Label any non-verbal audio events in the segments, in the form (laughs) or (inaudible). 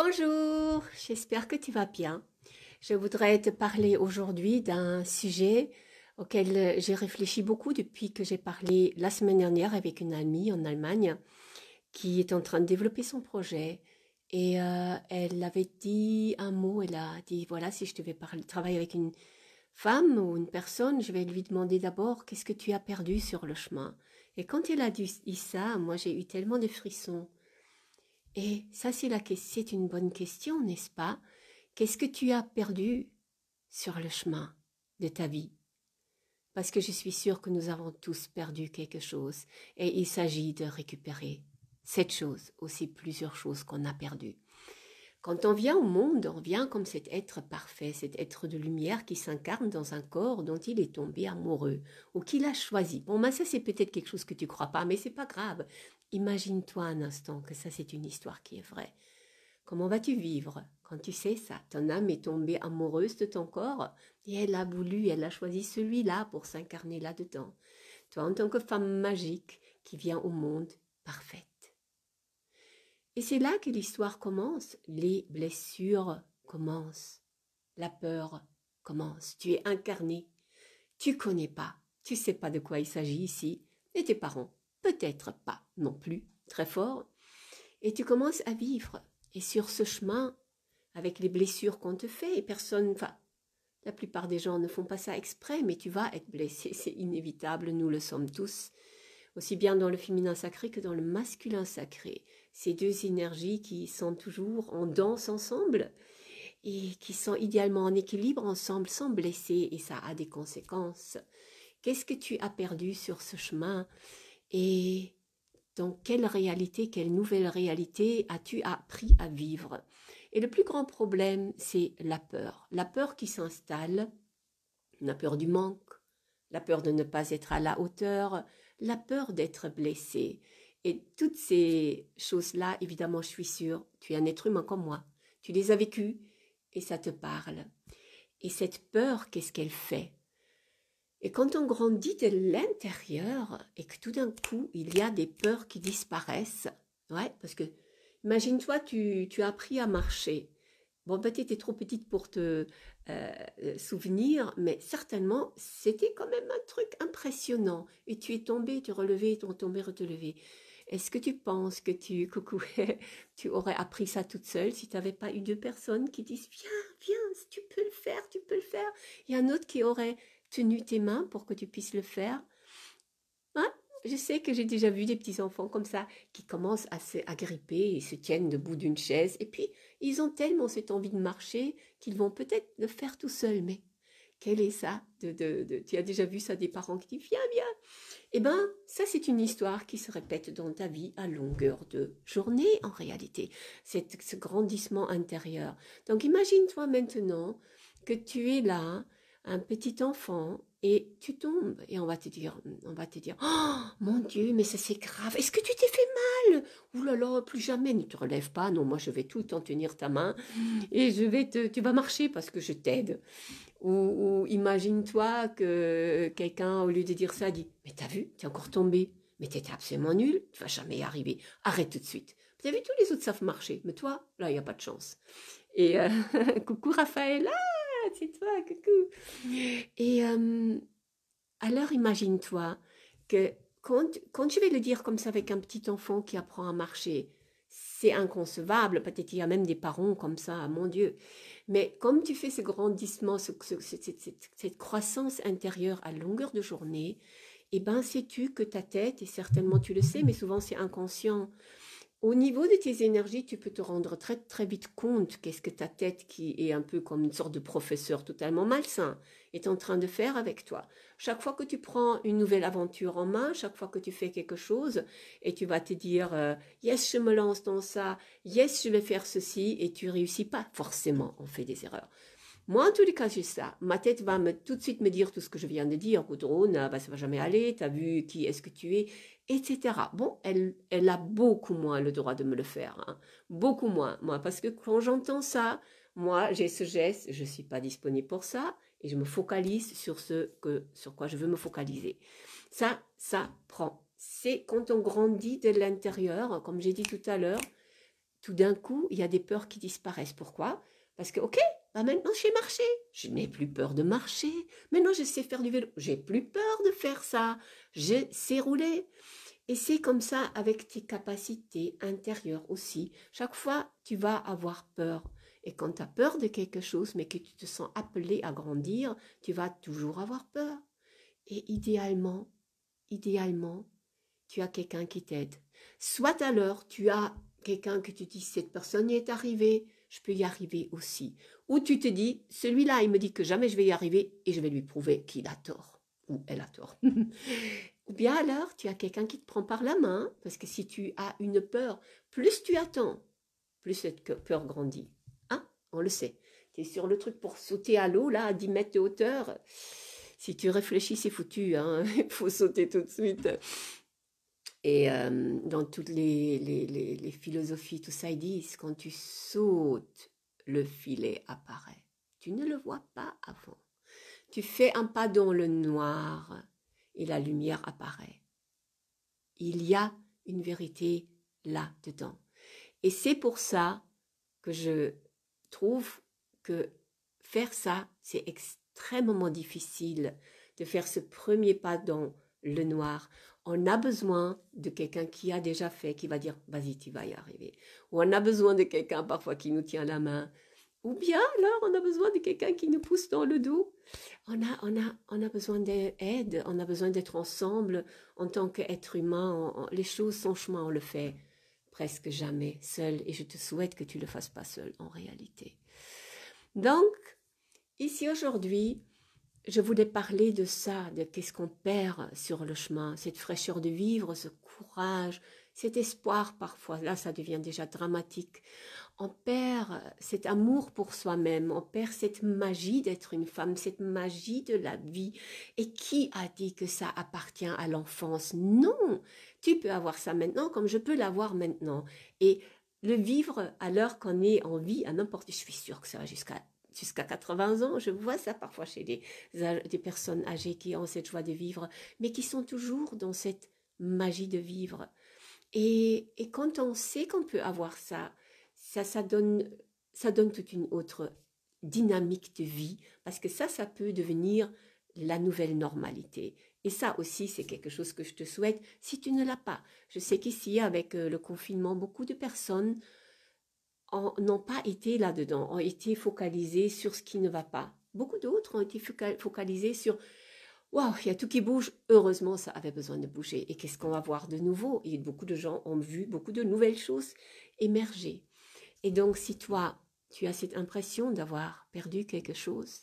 Bonjour, j'espère que tu vas bien. Je voudrais te parler aujourd'hui d'un sujet auquel euh, j'ai réfléchi beaucoup depuis que j'ai parlé la semaine dernière avec une amie en Allemagne qui est en train de développer son projet. Et euh, elle avait dit un mot, elle a dit, voilà, si je devais parler, travailler avec une femme ou une personne, je vais lui demander d'abord, qu'est-ce que tu as perdu sur le chemin Et quand elle a dit ça, moi j'ai eu tellement de frissons et ça, c'est la c'est une bonne question, n'est-ce pas Qu'est-ce que tu as perdu sur le chemin de ta vie Parce que je suis sûre que nous avons tous perdu quelque chose et il s'agit de récupérer cette chose, aussi plusieurs choses qu'on a perdues. Quand on vient au monde, on vient comme cet être parfait, cet être de lumière qui s'incarne dans un corps dont il est tombé amoureux ou qu'il a choisi. Bon, ben, ça c'est peut-être quelque chose que tu crois pas, mais c'est pas grave. Imagine-toi un instant que ça c'est une histoire qui est vraie. Comment vas-tu vivre quand tu sais ça Ton âme est tombée amoureuse de ton corps et elle a voulu, elle a choisi celui-là pour s'incarner là-dedans. Toi en tant que femme magique qui vient au monde parfaite. Et c'est là que l'histoire commence, les blessures commencent, la peur commence, tu es incarné, tu connais pas, tu sais pas de quoi il s'agit ici, et tes parents, peut-être pas non plus, très fort, et tu commences à vivre. Et sur ce chemin, avec les blessures qu'on te fait, et personne, enfin, la plupart des gens ne font pas ça exprès, mais tu vas être blessé, (laughs) c'est inévitable, nous le sommes tous aussi bien dans le féminin sacré que dans le masculin sacré. Ces deux énergies qui sont toujours en danse ensemble et qui sont idéalement en équilibre ensemble sans blesser et ça a des conséquences. Qu'est-ce que tu as perdu sur ce chemin et dans quelle réalité, quelle nouvelle réalité as-tu appris à vivre Et le plus grand problème, c'est la peur. La peur qui s'installe, la peur du manque, la peur de ne pas être à la hauteur, la peur d'être blessée Et toutes ces choses-là, évidemment, je suis sûre, tu es un être humain comme moi. Tu les as vécues et ça te parle. Et cette peur, qu'est-ce qu'elle fait Et quand on grandit de l'intérieur et que tout d'un coup, il y a des peurs qui disparaissent, ouais, parce que imagine-toi, tu, as appris à marcher. Bon, ben, tu étais trop petite pour te euh, euh, souvenir, mais certainement, c'était quand même un truc impressionnant. Et tu es tombé, tu relevé, tu tombé, relevé. Est-ce que tu penses que tu, (laughs) coucou, tu aurais appris ça toute seule si tu n'avais pas eu deux personnes qui disent Viens, viens, tu peux le faire, tu peux le faire Il y a un autre qui aurait tenu tes mains pour que tu puisses le faire je sais que j'ai déjà vu des petits-enfants comme ça qui commencent à se agripper et se tiennent debout d'une chaise. Et puis, ils ont tellement cette envie de marcher qu'ils vont peut-être le faire tout seuls. Mais quel est ça de, de, Tu as déjà vu ça des parents qui disent Viens, viens Eh bien, ça, c'est une histoire qui se répète dans ta vie à longueur de journée, en réalité. C'est ce grandissement intérieur. Donc, imagine-toi maintenant que tu es là un petit enfant et tu tombes et on va te dire on va te dire oh mon dieu mais ça c'est grave est-ce que tu t'es fait mal ou là là plus jamais ne te relève pas non moi je vais tout en tenir ta main et je vais te tu vas marcher parce que je t'aide ou, imagine-toi que quelqu'un au lieu de dire ça dit mais t'as vu t'es encore tombé mais t'étais absolument nul tu vas jamais y arriver arrête tout de suite vous avez tous les autres savent marcher mais toi là il n'y a pas de chance et euh, (laughs) coucou Raphaël ah, c'est (laughs) toi, coucou. Et euh, alors imagine-toi que quand, quand je vais le dire comme ça avec un petit enfant qui apprend à marcher, c'est inconcevable, peut-être il y a même des parents comme ça, mon Dieu. Mais comme tu fais ce grandissement, cette, cette, croissance intérieure à longueur de journée, et eh ben sais-tu que ta tête, et certainement tu le sais, mais souvent c'est inconscient, au niveau de tes énergies, tu peux te rendre très très vite compte qu'est-ce que ta tête, qui est un peu comme une sorte de professeur totalement malsain, est en train de faire avec toi. Chaque fois que tu prends une nouvelle aventure en main, chaque fois que tu fais quelque chose, et tu vas te dire euh, yes je me lance dans ça, yes je vais faire ceci, et tu réussis pas forcément, on fait des erreurs. Moi, en tous les cas, c'est ça. Ma tête va me, tout de suite me dire tout ce que je viens de dire. Goudron, ça ah, bah, ça va jamais aller. T'as vu qui est-ce que tu es, etc. Bon, elle, elle a beaucoup moins le droit de me le faire. Hein. Beaucoup moins, moi, parce que quand j'entends ça, moi, j'ai ce geste, je ne suis pas disponible pour ça, et je me focalise sur ce que, sur quoi je veux me focaliser. Ça, ça prend. C'est quand on grandit de l'intérieur, comme j'ai dit tout à l'heure, tout d'un coup, il y a des peurs qui disparaissent. Pourquoi Parce que, ok, maintenant, je marché. Je n'ai plus peur de marcher. Maintenant, je sais faire du vélo. J'ai plus peur de faire ça. Je sais rouler. Et c'est comme ça avec tes capacités intérieures aussi. Chaque fois, tu vas avoir peur. Et quand tu as peur de quelque chose, mais que tu te sens appelé à grandir, tu vas toujours avoir peur. Et idéalement, idéalement, tu as quelqu'un qui t'aide. Soit alors, tu as quelqu'un que tu dis, cette personne y est arrivée, je peux y arriver aussi. Ou tu te dis, celui-là, il me dit que jamais je vais y arriver et je vais lui prouver qu'il a tort ou elle a tort. (laughs) ou bien alors, tu as quelqu'un qui te prend par la main, parce que si tu as une peur, plus tu attends, plus cette peur grandit. Hein On le sait. Tu es sur le truc pour sauter à l'eau, là, à 10 mètres de hauteur. Si tu réfléchis, c'est foutu. Hein. (laughs) Il faut sauter tout de suite. Et dans toutes les, les, les, philosophies, tout ça, ils disent, quand tu sautes, le filet apparaît. Tu ne le vois pas avant. Tu fais un pas dans le noir et la lumière apparaît. Il y a une vérité là-dedans. Et c'est pour ça que je trouve que faire ça, c'est extrêmement difficile de faire ce premier pas dans le noir on a besoin de quelqu'un qui a déjà fait, qui va dire vas-y, tu vas y arriver. Ou on a besoin de quelqu'un parfois qui nous tient la main. Ou bien alors on a besoin de quelqu'un qui nous pousse dans le dos. On a, on a, on a besoin d'aide, on a besoin d'être ensemble en tant qu'être humain. les choses sont chemin, on le fait presque jamais seul. Et je te souhaite que tu ne le fasses pas seul en réalité. Donc, ici aujourd'hui, je voulais parler de ça, de qu'est-ce qu'on perd sur le chemin, cette fraîcheur de vivre, ce courage, cet espoir parfois. Là, ça devient déjà dramatique. On perd cet amour pour soi-même, on perd cette magie d'être une femme, cette magie de la vie. Et qui a dit que ça appartient à l'enfance Non, tu peux avoir ça maintenant comme je peux l'avoir maintenant. Et le vivre à l'heure qu'on est en vie, à n'importe, je suis sûre que ça va jusqu'à jusqu'à 80 ans. Je vois ça parfois chez des, personnes âgées qui ont cette joie de vivre, mais qui sont toujours dans cette magie de vivre. Et, quand on sait qu'on peut avoir ça, ça, ça, donne, ça donne toute une autre dynamique de vie, parce que ça, ça peut devenir la nouvelle normalité. Et ça aussi, c'est quelque chose que je te souhaite si tu ne l'as pas. Je sais qu'ici, avec euh, le confinement, beaucoup de personnes n'ont pas été là-dedans, ont été focalisés sur ce qui ne va pas. Beaucoup d'autres ont été focalisés sur Waouh, il y a tout qui bouge. Heureusement, ça avait besoin de bouger. Et qu'est-ce qu'on va voir de nouveau Et beaucoup de gens ont vu beaucoup de nouvelles choses émerger. Et donc, si toi, tu as cette impression d'avoir perdu quelque chose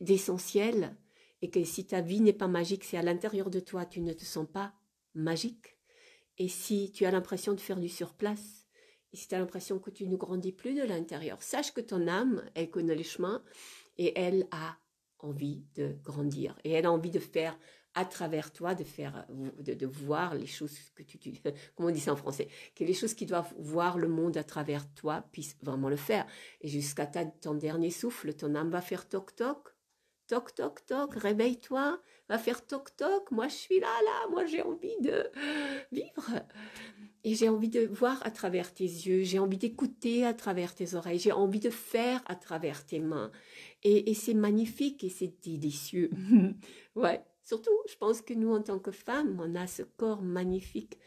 d'essentiel, et que si ta vie n'est pas magique, c'est à l'intérieur de toi, tu ne te sens pas magique, et si tu as l'impression de faire du surplace, et si tu as l'impression que tu ne grandis plus de l'intérieur, sache que ton âme, elle connaît les chemins et elle a envie de grandir. Et elle a envie de faire à travers toi, de faire, de, voir les choses que tu, tu, (laughs) comment on dit ça en français, que les choses qui doivent voir le monde à travers toi puissent vraiment le faire. Et jusqu'à ton dernier souffle, ton âme va faire toc toc Toc, toc, toc, réveille-toi, va faire toc, toc, moi je suis là, là, moi j'ai envie de vivre. Et j'ai envie de voir à travers tes yeux, j'ai envie d'écouter à travers tes oreilles, j'ai envie de faire à travers tes mains. Et, c'est magnifique et c'est délicieux. (laughs) ouais, surtout, je pense que nous, en tant que femmes, on a ce corps magnifique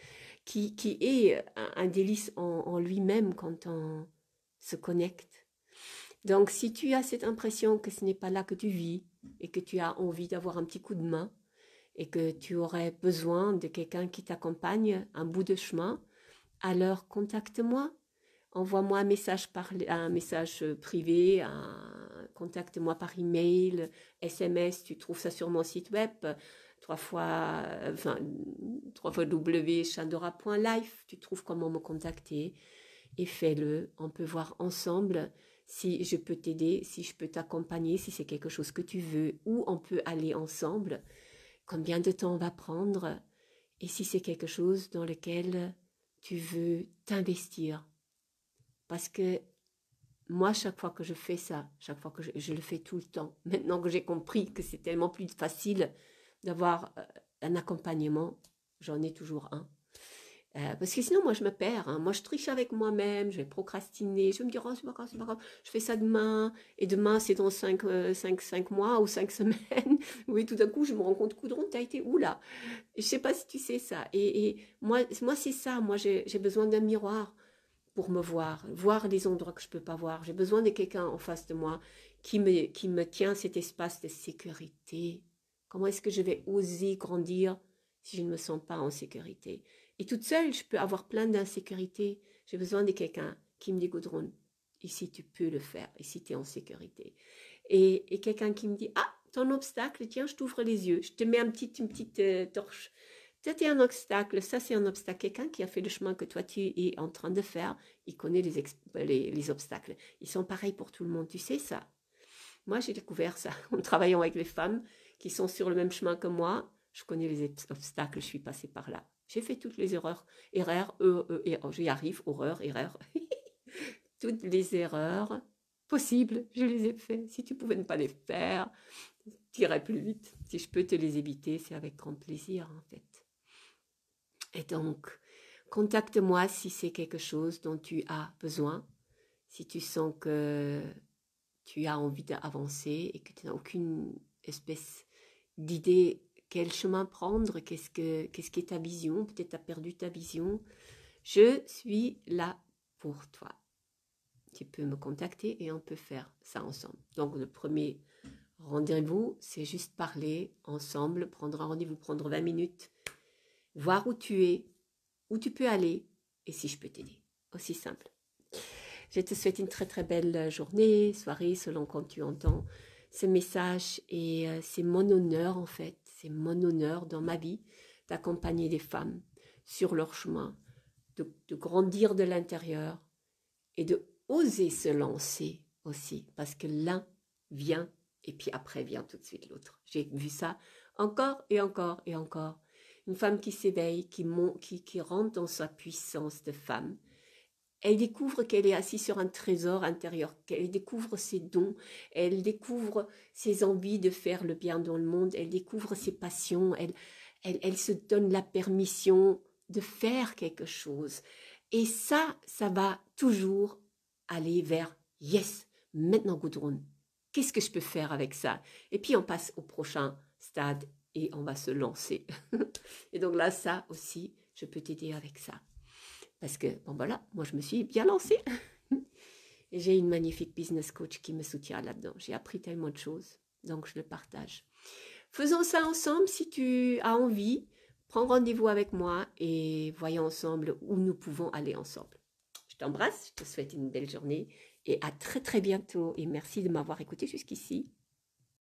qui, qui est un, délice en lui-même quand on se connecte. Donc, si tu as cette impression que ce n'est pas là que tu vis, et que tu as envie d'avoir un petit coup de main et que tu aurais besoin de quelqu'un qui t'accompagne un bout de chemin, alors contacte-moi. Envoie-moi un message, euh, privé, contacte-moi par email, SMS, tu trouves ça sur mon site web, trois fois, euh, trois fois tu trouves comment me contacter et fais-le. On peut voir ensemble si je peux t'aider, si je peux t'accompagner, si c'est quelque chose que tu veux, où on peut aller ensemble, combien de temps on va prendre, et si c'est quelque chose dans lequel tu veux t'investir. Parce que moi, chaque fois que je fais ça, chaque fois que je, je le fais tout le temps, (laughs) maintenant que j'ai compris que c'est tellement plus facile d'avoir euh, un accompagnement, j'en ai toujours un. Euh, parce que sinon, moi, je me perds. Hein. Moi, je triche avec moi-même, je vais procrastiner, je vais me dire, oh, c'est pas grave, c'est pas grave, je fais ça demain, et demain, c'est dans 5, euh, mois ou 5 (laughs) semaines. oui, tout à coup, je me rends compte, coudron, t'as été où là Je sais pas si tu sais ça. Et, et moi, moi c'est ça. Moi, j'ai besoin d'un miroir pour me voir, voir les endroits que je peux pas voir. J'ai besoin de quelqu'un en face de moi qui me tient cet espace de sécurité. Comment est-ce que je vais oser grandir si je ne me sens pas en sécurité et toute seule, je peux avoir plein d'insécurité. J'ai besoin de quelqu'un qui me dit, Gaudron, ici tu peux le faire, ici tu es en sécurité. Et, quelqu'un qui me dit, ah, ton obstacle, tiens, je t'ouvre les yeux, je te mets une petite euh, torche. tu es un obstacle, ça, c'est un obstacle. Quelqu'un qui a fait le chemin que toi, tu es en train de faire, il connaît les, euh, les obstacles. Ils sont pareils pour tout le monde, tu sais ça. Moi, j'ai découvert ça (laughs) en travaillant avec les femmes qui sont sur le même chemin que moi. Je connais les obstacles, je suis passée par là. J'ai fait toutes les erreurs. Erreur, e, euh, e, euh, er, oh, j'y arrive, horreur, erreur. (laughs) toutes les erreurs possibles, je les ai faites. Si tu pouvais ne pas les faire, tu irais plus vite. Si je peux te les éviter, c'est avec grand plaisir, en fait. Et donc, contacte-moi si c'est quelque chose dont tu as besoin, si tu sens que tu as envie d'avancer et que tu n'as aucune espèce d'idée quel chemin prendre, qu'est-ce que quest qui est ta vision, peut-être tu as perdu ta vision. Je suis là pour toi. Tu peux me contacter et on peut faire ça ensemble. Donc le premier rendez-vous, c'est juste parler ensemble, prendre un rendez-vous, prendre 20 minutes, voir où tu es, où tu peux aller et si je peux t'aider. Aussi simple. Je te souhaite une très très belle journée, soirée, selon quand tu entends ce message et euh, c'est mon honneur en fait c'est mon honneur dans ma vie d'accompagner des femmes sur leur chemin, de, grandir de l'intérieur et de oser se lancer aussi, parce que l'un vient et puis après vient tout de suite l'autre. J'ai vu ça encore et encore et encore. Une femme qui s'éveille, qui, qui, qui rentre dans sa puissance de femme, elle découvre qu'elle est assise sur un trésor intérieur, qu'elle découvre ses dons, elle découvre ses envies de faire le bien dans le monde, elle découvre ses passions, elle, elle, se donne la permission de faire quelque chose. Et ça, ça va toujours aller vers Yes, maintenant Goudron, qu'est-ce que je peux faire avec ça Et puis on passe au prochain stade et on va se lancer. (laughs) et donc là, ça aussi, je peux t'aider avec ça. Parce que, bon, voilà, moi, je me suis bien lancée. (laughs) Et j'ai une magnifique business coach qui me soutient là-dedans. J'ai appris tellement de choses, donc je le partage. Faisons ça ensemble si tu as envie. Prends rendez-vous avec moi et voyons ensemble où nous pouvons aller ensemble. Je t'embrasse, je te souhaite une belle journée et à très très bientôt. Et merci de m'avoir écouté jusqu'ici.